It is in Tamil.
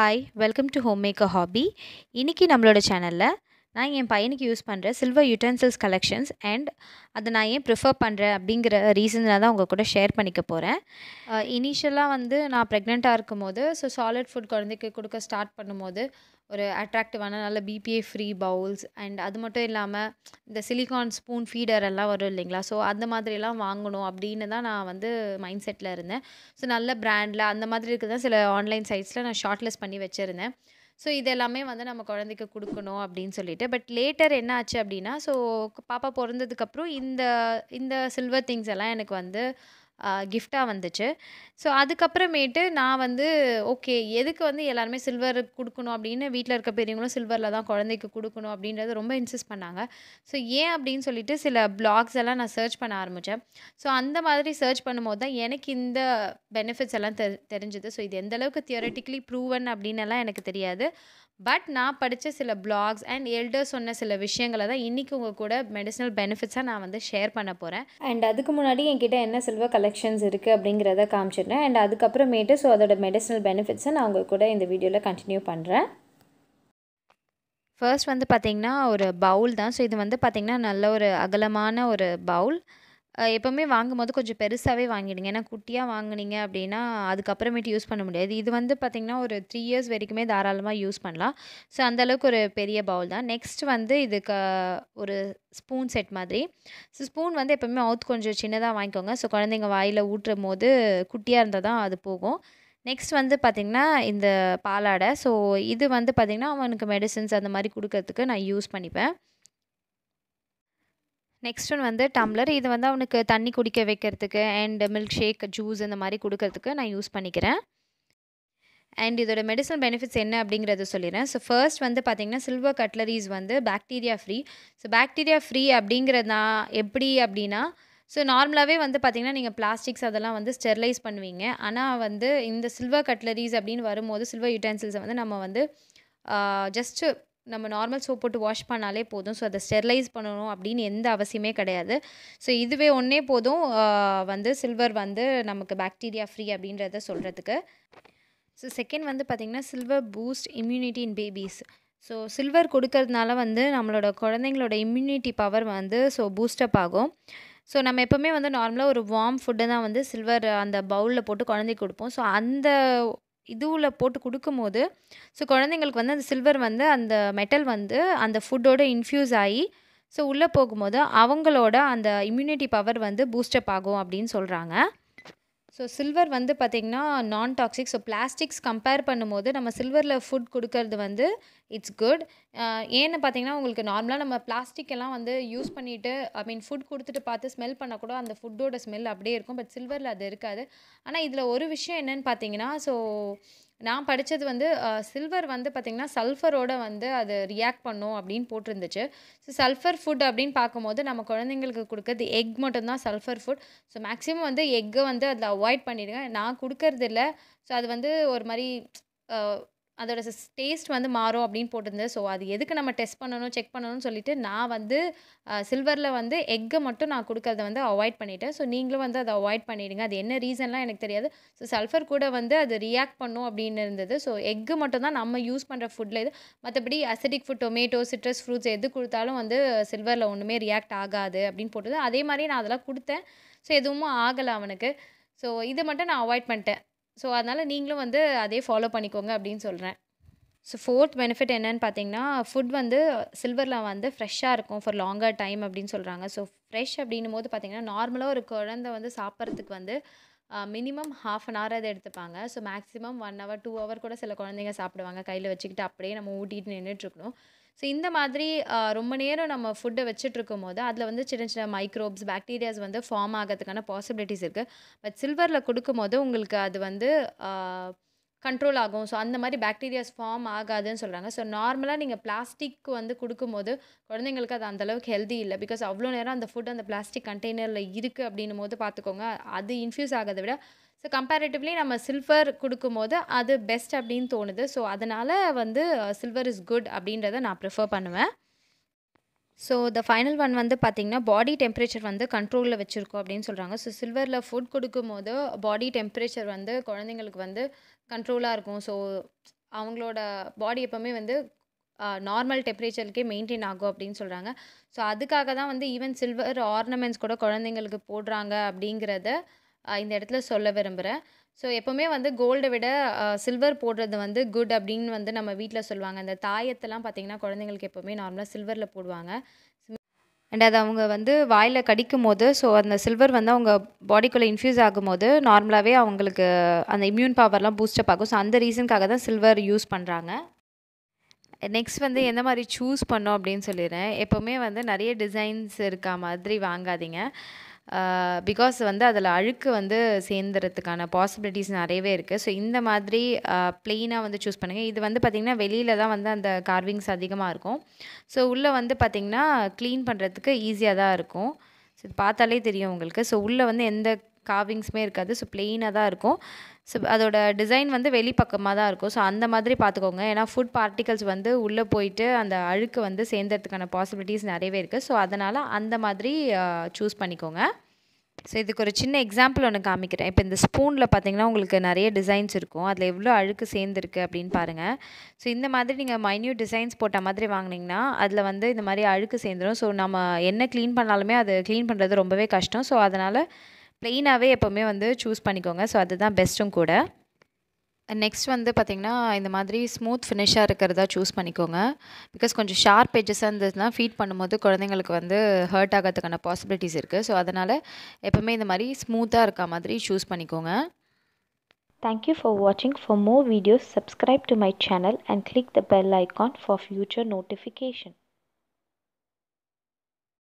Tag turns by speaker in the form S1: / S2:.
S1: hi welcome to home maker hobby இன்றைக்கி நம்மளோட சேனலில் நான் என் பையனுக்கு யூஸ் பண்ணுற சில்வர் யூட்டன்சில்ஸ் கலெக்ஷன்ஸ் அண்ட் அதை நான் ஏன் ப்ரிஃபர் பண்ணுறேன் அப்படிங்கிற ரீசனாக தான் உங்கள் கூட ஷேர் பண்ணிக்க போகிறேன் இனிஷியலாக வந்து நான் ப்ரெக்னெண்ட்டாக இருக்கும் போது ஸோ சாலிட் ஃபுட் குழந்தைக்கு கொடுக்க ஸ்டார்ட் பண்ணும்போது ஒரு அட்ராக்டிவான நல்ல பிபிஏ ஃப்ரீ பவுல்ஸ் அண்ட் அது மட்டும் இல்லாமல் இந்த சிலிகான் ஸ்பூன் ஃபீடர் எல்லாம் வரும் இல்லைங்களா ஸோ அந்த மாதிரிலாம் வாங்கணும் அப்படின்னு தான் நான் வந்து மைண்ட் செட்டில் இருந்தேன் ஸோ நல்ல ப்ராண்டில் அந்த மாதிரி தான் சில ஆன்லைன் சைட்ஸில் நான் ஷார்ட்லெஸ் பண்ணி வச்சுருந்தேன் ஸோ இது எல்லாமே வந்து நம்ம குழந்தைக்கு கொடுக்கணும் அப்படின்னு சொல்லிட்டு பட் லேட்டர் என்ன ஆச்சு அப்படின்னா ஸோ பாப்பா பிறந்ததுக்கப்புறம் இந்த இந்த சில்வர் திங்ஸ் எல்லாம் எனக்கு வந்து கிஃப்டாக வந்துச்சு ஸோ அதுக்கப்புறமேட்டு நான் வந்து ஓகே எதுக்கு வந்து எல்லாருமே சில்வர் கொடுக்கணும் அப்படின்னு வீட்டில் இருக்க பெரியவங்களும் சில்வரில் தான் குழந்தைக்கு கொடுக்கணும் அப்படின்றது ரொம்ப இன்சிஸ்ட் பண்ணாங்க ஸோ ஏன் அப்படின்னு சொல்லிட்டு சில பிளாக்ஸ் எல்லாம் நான் சர்ச் பண்ண ஆரம்பித்தேன் ஸோ அந்த மாதிரி சர்ச் பண்ணும்போது தான் எனக்கு இந்த பெனிஃபிட்ஸ் எல்லாம் தெ தெரிஞ்சுது ஸோ இது எந்தளவுக்கு தியோரட்டிக்கலி ப்ரூவன் அப்படின்னு எல்லாம் எனக்கு தெரியாது பட் நான் படித்த சில பிளாக்ஸ் அண்ட் எல்டர்ஸ் சொன்ன சில விஷயங்களை தான் இன்றைக்கி உங்கள் கூட மெடிசனல் பெனிஃபிட்ஸாக நான் வந்து ஷேர் பண்ண போகிறேன் அண்ட் அதுக்கு முன்னாடி என்கிட்ட என்ன சில்வர் கலெக்ஷன்ஸ் இருக்குது அப்படிங்கிறத காமிச்சிடுறேன் அண்ட் அதுக்கப்புறமேட்டு ஸோ அதோட மெடிசனல் பெனிஃபிட்ஸை நான் உங்கள் கூட இந்த வீடியோவில் கண்டினியூ பண்ணுறேன் ஃபர்ஸ்ட் வந்து பார்த்திங்கன்னா ஒரு பவுல் தான் ஸோ இது வந்து பார்த்திங்கன்னா நல்ல ஒரு அகலமான ஒரு பவுல் எப்போவுமே வாங்கும்போது கொஞ்சம் பெருசாகவே வாங்கிடுங்க ஏன்னா குட்டியாக வாங்கினீங்க அப்படின்னா அதுக்கப்புறமேட்டு யூஸ் பண்ண முடியாது இது வந்து பார்த்திங்கன்னா ஒரு த்ரீ இயர்ஸ் வரைக்குமே தாராளமாக யூஸ் பண்ணலாம் ஸோ அந்தளவுக்கு ஒரு பெரிய பவுல் தான் நெக்ஸ்ட் வந்து இதுக்கு ஒரு ஸ்பூன் செட் மாதிரி ஸோ ஸ்பூன் வந்து எப்போவுமே மவுத் கொஞ்சம் சின்னதாக வாங்கிக்கோங்க ஸோ குழந்தைங்க வாயில் ஊட்டுற போது குட்டியாக இருந்தால் தான் அது போகும் நெக்ஸ்ட் வந்து பார்த்திங்கன்னா இந்த பாலாடை ஸோ இது வந்து பார்த்திங்கன்னா அவனுக்கு மெடிசன்ஸ் அந்த மாதிரி கொடுக்கறதுக்கு நான் யூஸ் பண்ணிப்பேன் நெக்ஸ்ட் ஒன் வந்து டம்ளர் இது வந்து அவனுக்கு தண்ணி குடிக்க வைக்கிறதுக்கு அண்ட் மில்க் ஷேக் ஜூஸ் இந்த மாதிரி கொடுக்கறதுக்கு நான் யூஸ் பண்ணிக்கிறேன் அண்ட் இதோட மெடிசன் பெனிஃபிட்ஸ் என்ன அப்படிங்கிறத சொல்லிடுறேன் ஸோ ஃபர்ஸ்ட் வந்து பார்த்தீங்கன்னா சில்வர் கட்லரிஸ் வந்து bacteria free so bacteria free அப்படிங்கிறது எப்படி அப்படின்னா ஸோ நார்மலாகவே வந்து பார்த்திங்கன்னா நீங்கள் பிளாஸ்டிக்ஸ் அதெல்லாம் வந்து ஸ்டெர்லைஸ் பண்ணுவீங்க ஆனால் வந்து இந்த சில்வர் கட்லரிஸ் அப்படின்னு வரும்போது சில்வர் யூட்டென்சில்ஸை வந்து நம்ம வந்து ஜஸ்ட்டு நம்ம நார்மல் சோப் போட்டு வாஷ் பண்ணாலே போதும் ஸோ அதை ஸ்டெர்லைஸ் பண்ணணும் அப்படின்னு எந்த அவசியமே கிடையாது ஸோ இதுவே ஒன்றே போதும் வந்து சில்வர் வந்து நமக்கு பாக்டீரியா ஃப்ரீ அப்படின்றத சொல்கிறதுக்கு ஸோ செகண்ட் வந்து பார்த்திங்கன்னா silver boost immunity in babies so silver கொடுக்கறதுனால வந்து நம்மளோட குழந்தைங்களோட இம்யூனிட்டி பவர் வந்து ஸோ பூஸ்டப் ஆகும் ஸோ நம்ம எப்போவுமே வந்து நார்மலாக ஒரு வார்ம் ஃபுட்டு தான் வந்து சில்வர் அந்த பவுலில் போட்டு குழந்தைக்கு கொடுப்போம் ஸோ அந்த இதுவில் போட்டு கொடுக்கும்போது ஸோ குழந்தைங்களுக்கு வந்து அந்த சில்வர் வந்து அந்த மெட்டல் வந்து அந்த ஃபுட்டோட இன்ஃப்யூஸ் ஆகி ஸோ உள்ளே போகும்போது அவங்களோட அந்த இம்யூனிட்டி பவர் வந்து பூஸ்டப் ஆகும் அப்படின்னு சொல்கிறாங்க ஸோ சில்வர் வந்து பார்த்திங்கன்னா நான் டாக்ஸிக் ஸோ பிளாஸ்டிக்ஸ் கம்பேர் பண்ணும்போது நம்ம சில்வரில் ஃபுட் கொடுக்கறது வந்து இட்ஸ் குட் uh, ஏன்னு பார்த்தீங்கன்னா உங்களுக்கு நார்மலாக நம்ம பிளாஸ்டிக் எல்லாம் வந்து யூஸ் பண்ணிவிட்டு ஐ மீன் ஃபுட் கொடுத்துட்டு பார்த்து ஸ்மெல் பண்ணக்கூட அந்த ஃபுட்டோட ஸ்மெல் அப்படியே இருக்கும் பட் சில்வரில் அது இருக்காது ஆனால் இதில் ஒரு விஷயம் என்னென்னு பார்த்தீங்கன்னா ஸோ நான் படித்தது வந்து சில்வர் வந்து பார்த்திங்கன்னா சல்ஃபரோட வந்து அது ரியாக்ட் பண்ணும் அப்படின்னு போட்டிருந்துச்சு ஸோ சல்ஃபர் ஃபுட் அப்படின்னு பார்க்கும்போது நம்ம குழந்தைங்களுக்கு கொடுக்குறது எக் மட்டும்தான் சல்ஃபர் ஃபுட் ஸோ மேக்ஸிமம் வந்து எக்கை வந்து அதில் அவாய்ட் பண்ணிடுங்க நான் கொடுக்கறதில்ல ஸோ அது வந்து ஒரு மாதிரி அதோட டேஸ்ட் வந்து மாறும் அப்படின்னு போட்டிருந்தது ஸோ அது எதுக்கு நம்ம டெஸ்ட் பண்ணணும் செக் பண்ணணும்னு சொல்லிட்டு நான் வந்து சில்வரில் வந்து எக்கை மட்டும் நான் கொடுக்கறத வந்து அவாய்ட் பண்ணிவிட்டேன் ஸோ நீங்களும் வந்து அதை அவாய்ட் பண்ணிவிடுங்க அது என்ன ரீசன்லாம் எனக்கு தெரியாது ஸோ சல்ஃபர் கூட வந்து அது ரியாக்ட் பண்ணும் அப்படின்னு இருந்தது ஸோ எக்கு மட்டும் தான் நம்ம யூஸ் பண்ணுற ஃபுட்டில் இது மற்றபடி acidic food tomato citrus fruits எது கொடுத்தாலும் வந்து சில்வரில் ஒன்றுமே ரியாக்ட் ஆகாது அப்படின்னு போட்டது அதே மாதிரி நான் அதெல்லாம் கொடுத்தேன் ஸோ எதுவும் ஆகலை அவனுக்கு ஸோ இதை மட்டும் நான் அவாய்ட் பண்ணிட்டேன் ஸோ அதனால் நீங்களும் வந்து அதே ஃபாலோ பண்ணிக்கோங்க அப்படின்னு சொல்கிறேன் ஸோ ஃபோர்த் பெனிஃபிட் என்னன்னு பார்த்தீங்கன்னா ஃபுட் வந்து சில்வரில் வந்து ஃப்ரெஷ்ஷாக இருக்கும் ஃபார் லாங்கர் டைம் அப்படின்னு சொல்கிறாங்க ஸோ ஃப்ரெஷ் அப்படின்னும் போது பார்த்திங்கன்னா நார்மலாக ஒரு குழந்தை வந்து சாப்பிட்றதுக்கு வந்து மினிமம் ஹாஃப் அன் ஹவர் அதை எடுத்துப்பாங்க so maximum one hour two hour கூட சில குழந்தைங்க சாப்பிடுவாங்க கையில் வச்சுக்கிட்டு அப்படியே நம்ம ஊட்டிகிட்டு நின்றுட்டுருக்கணும் ஸோ இந்த மாதிரி ரொம்ப நேரம் நம்ம ஃபுட்டை வச்சுட்ருக்கும் போது அதில் வந்து சின்ன சின்ன மைக்ரோப்ஸ் பாக்டீரியாஸ் வந்து ஃபார்ம் ஆகிறதுக்கான பாசிபிலிட்டிஸ் இருக்குது பட் சில்வரில் கொடுக்கும் போது உங்களுக்கு அது வந்து கண்ட்ரோல் ஆகும் ஸோ அந்த மாதிரி பேக்டீரியாஸ் ஃபார்ம் ஆகாதுன்னு சொல்கிறாங்க ஸோ நார்மலாக நீங்கள் பிளாஸ்டிக் வந்து கொடுக்கும்போது குழந்தைங்களுக்கு அது அந்தளவுக்கு ஹெல்தி இல்லை பிகாஸ் அவ்வளோ நேரம் அந்த ஃபுட் அந்த பிளாஸ்டிக் கண்டெய்னரில் இருக்குது அப்படின்னும் போது பார்த்துக்கோங்க அது இன்ஃப்யூஸ் ஆகிறத விட ஸோ கம்பேரிட்டிவ்லி நம்ம சில்வர் கொடுக்கும்போது அது பெஸ்ட் அப்படின்னு தோணுது ஸோ அதனால் வந்து சில்வர் இஸ் குட் அப்படின்றத நான் ப்ரிஃபர் பண்ணுவேன் ஸோ த ஃபைனல் ஒன் வந்து பார்த்திங்கன்னா பாடி டெம்பரேச்சர் வந்து கண்ட்ரோலில் வச்சுருக்கோம் அப்படின்னு சொல்கிறாங்க ஸோ சில்வரில் ஃபுட் கொடுக்கும் போது பாடி டெம்பரேச்சர் வந்து குழந்தைங்களுக்கு வந்து கண்ட்ரோலாக இருக்கும் ஸோ அவங்களோட பாடி எப்போவுமே வந்து நார்மல் டெம்பரேச்சருக்கே மெயின்டைன் ஆகும் அப்படின்னு சொல்கிறாங்க ஸோ அதுக்காக தான் வந்து ஈவன் சில்வர் ஆர்னமெண்ட்ஸ் கூட குழந்தைங்களுக்கு போடுறாங்க அப்படிங்கிறத இந்த இடத்துல சொல்ல விரும்புகிறேன் ஸோ எப்போவுமே வந்து கோல்டை விட சில்வர் போடுறது வந்து குட் அப்படின்னு வந்து நம்ம வீட்டில் சொல்லுவாங்க அந்த தாயத்தெல்லாம் பார்த்தீங்கன்னா குழந்தைங்களுக்கு எப்போவுமே நார்மலாக சில்வரில் போடுவாங்க அண்ட் அது அவங்க வந்து வாயில் கடிக்கும் போது ஸோ அந்த சில்வர் வந்து அவங்க பாடிக்குள்ளே இன்ஃப்யூஸ் ஆகும்போது நார்மலாகவே அவங்களுக்கு அந்த இம்யூன் பவர்லாம் பூஸ்டப் ஆகும் ஸோ அந்த ரீசனுக்காக தான் சில்வர் யூஸ் பண்ணுறாங்க நெக்ஸ்ட் வந்து எந்த மாதிரி சூஸ் பண்ணோம் அப்படின்னு சொல்லிடுறேன் எப்போவுமே வந்து நிறைய டிசைன்ஸ் இருக்கா மாதிரி வாங்காதீங்க பிகாஸ் வந்து அதில் அழுக்கு வந்து சேர்ந்துறதுக்கான பாசிபிலிட்டிஸ் நிறையவே இருக்குது ஸோ இந்த மாதிரி ப்ளெயினாக வந்து சூஸ் பண்ணுங்கள் இது வந்து பார்த்திங்கன்னா வெளியில் தான் வந்து அந்த கார்விங்ஸ் அதிகமாக இருக்கும் ஸோ உள்ளே வந்து பார்த்திங்கன்னா க்ளீன் பண்ணுறதுக்கு ஈஸியாக தான் இருக்கும் ஸோ பார்த்தாலே தெரியும் உங்களுக்கு ஸோ உள்ளே வந்து எந்த கார்விங்ஸுமே இருக்காது ஸோ ப்ளெயினாக தான் இருக்கும் ஸோ அதோட டிசைன் வந்து வெளிப்பக்கமாக தான் இருக்கும் ஸோ அந்த மாதிரி பார்த்துக்கோங்க ஏன்னா ஃபுட் பார்ட்டிகல்ஸ் வந்து உள்ளே போயிட்டு அந்த அழுக்கு வந்து சேர்ந்ததுக்கான பாசிபிலிட்டிஸ் நிறையவே இருக்குது ஸோ அதனால் அந்த மாதிரி சூஸ் பண்ணிக்கோங்க ஸோ இதுக்கு ஒரு சின்ன எக்ஸாம்பிள் ஒன்று காமிக்கிறேன் இப்போ இந்த ஸ்பூனில் பார்த்தீங்கன்னா உங்களுக்கு நிறைய டிசைன்ஸ் இருக்கும் அதில் எவ்வளோ அழுக்கு சேர்ந்துருக்கு அப்படின்னு பாருங்கள் ஸோ இந்த மாதிரி நீங்கள் மைன்யூ டிசைன்ஸ் போட்ட மாதிரி வாங்கினீங்கன்னா அதில் வந்து இந்த மாதிரி அழுக்கு சேர்ந்துடும் ஸோ நம்ம என்ன க்ளீன் பண்ணாலுமே அது க்ளீன் பண்ணுறது ரொம்பவே கஷ்டம் ஸோ அதனால் ப்ளெயினாகவே எப்போவுமே வந்து சூஸ் பண்ணிக்கோங்க ஸோ அதுதான் பெஸ்ட்டும் கூட நெக்ஸ்ட் வந்து பார்த்திங்கன்னா இந்த மாதிரி ஸ்மூத் ஃபினிஷாக இருக்கிறதா சூஸ் பண்ணிக்கோங்க பிகாஸ் கொஞ்சம் ஷார்ப் எஜஸ்ஸாக இருந்ததுன்னா ஃபீட் பண்ணும்போது குழந்தைங்களுக்கு வந்து ஹர்ட் ஆகிறதுக்கான பாசிபிலிட்டிஸ் இருக்குது ஸோ அதனால் எப்போவுமே இந்த மாதிரி ஸ்மூத்தாக இருக்க மாதிரி சூஸ் பண்ணிக்கோங்க தேங்க்யூ ஃபார் வாட்சிங் for more videos subscribe to my channel and click the bell icon for future notification